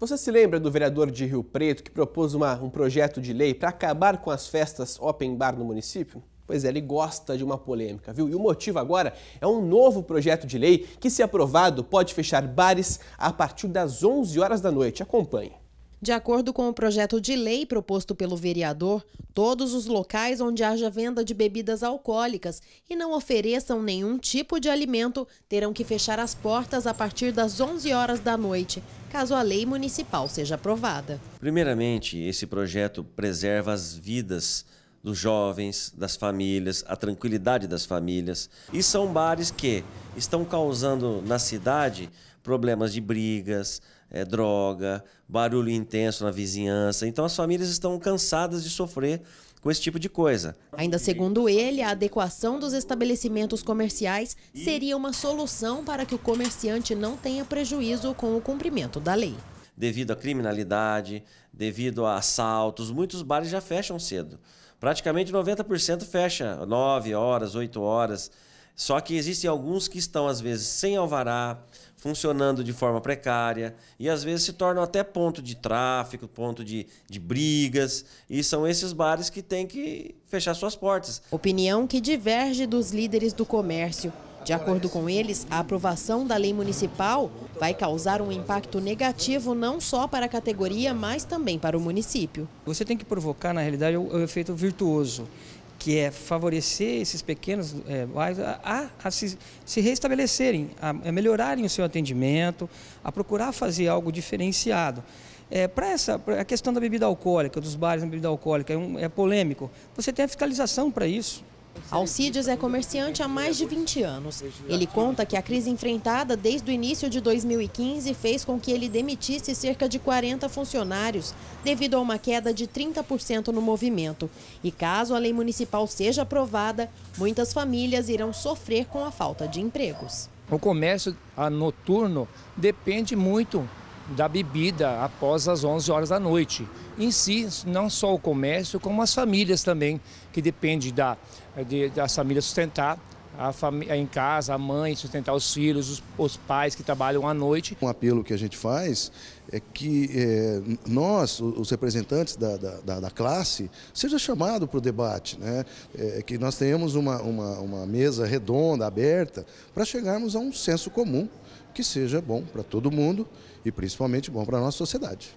Você se lembra do vereador de Rio Preto que propôs uma, um projeto de lei para acabar com as festas open bar no município? Pois é, ele gosta de uma polêmica, viu? E o motivo agora é um novo projeto de lei que, se aprovado, pode fechar bares a partir das 11 horas da noite. Acompanhe. De acordo com o projeto de lei proposto pelo vereador, todos os locais onde haja venda de bebidas alcoólicas e não ofereçam nenhum tipo de alimento terão que fechar as portas a partir das 11 horas da noite, caso a lei municipal seja aprovada. Primeiramente, esse projeto preserva as vidas dos jovens, das famílias, a tranquilidade das famílias. E são bares que estão causando na cidade problemas de brigas, é, droga, barulho intenso na vizinhança. Então as famílias estão cansadas de sofrer com esse tipo de coisa. Ainda segundo ele, a adequação dos estabelecimentos comerciais seria uma solução para que o comerciante não tenha prejuízo com o cumprimento da lei devido à criminalidade, devido a assaltos. Muitos bares já fecham cedo. Praticamente 90% fecha 9 horas, 8 horas. Só que existem alguns que estão, às vezes, sem alvará, funcionando de forma precária e às vezes se tornam até ponto de tráfico, ponto de, de brigas. E são esses bares que têm que fechar suas portas. Opinião que diverge dos líderes do comércio. De acordo com eles, a aprovação da lei municipal vai causar um impacto negativo não só para a categoria, mas também para o município. Você tem que provocar, na realidade, o efeito virtuoso que é favorecer esses pequenos é, bairros a, a, a se, se, reestabelecerem, a, a, melhorarem o seu atendimento, a procurar fazer algo diferenciado. É, eh, Para essa pra a questão da bebida alcoólica, dos bares na bebida alcoólica, é, um, é polêmico. Você tem a fiscalização para isso. Alcides é comerciante há mais de 20 anos. Ele conta que a crise enfrentada desde o início de 2015 fez com que ele demitisse cerca de 40 funcionários, devido a uma queda de 30% no movimento. E caso a lei municipal seja aprovada, muitas famílias irão sofrer com a falta de empregos. O comércio noturno depende muito da bebida após as 11 horas da noite. Em si, não só o comércio, como as famílias também, que depende da, de, das famílias sustentar a família em casa, a mãe, sustentar os filhos, os, os, pais que trabalham à noite. Um apelo que a gente faz é que é, nós, os representantes da, da, da, classe, seja chamado para o debate, né? É, que nós tenhamos uma, uma, uma mesa redonda, aberta, para chegarmos a um senso comum que seja bom para todo mundo e principalmente bom para a nossa sociedade.